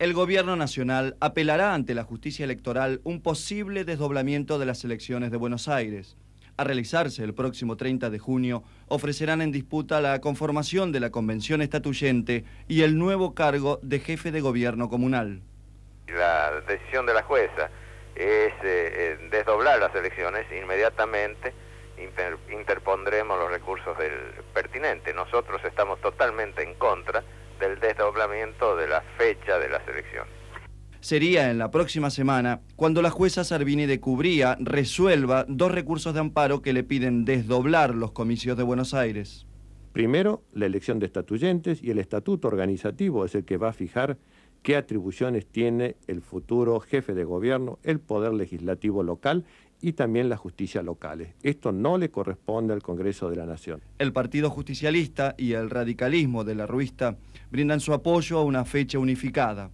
el Gobierno Nacional apelará ante la justicia electoral un posible desdoblamiento de las elecciones de Buenos Aires. A realizarse el próximo 30 de junio, ofrecerán en disputa la conformación de la convención estatuyente y el nuevo cargo de jefe de gobierno comunal. La decisión de la jueza es eh, desdoblar las elecciones inmediatamente interpondremos los recursos del pertinente. Nosotros estamos totalmente en contra del desdoblamiento de la fecha de la selección Sería en la próxima semana cuando la jueza Sarvini de Cubría resuelva dos recursos de amparo que le piden desdoblar los comicios de Buenos Aires. Primero, la elección de estatuyentes y el estatuto organizativo es el que va a fijar qué atribuciones tiene el futuro jefe de gobierno, el poder legislativo local y también la justicia locales. Esto no le corresponde al Congreso de la Nación. El Partido Justicialista y el radicalismo de la Ruista brindan su apoyo a una fecha unificada,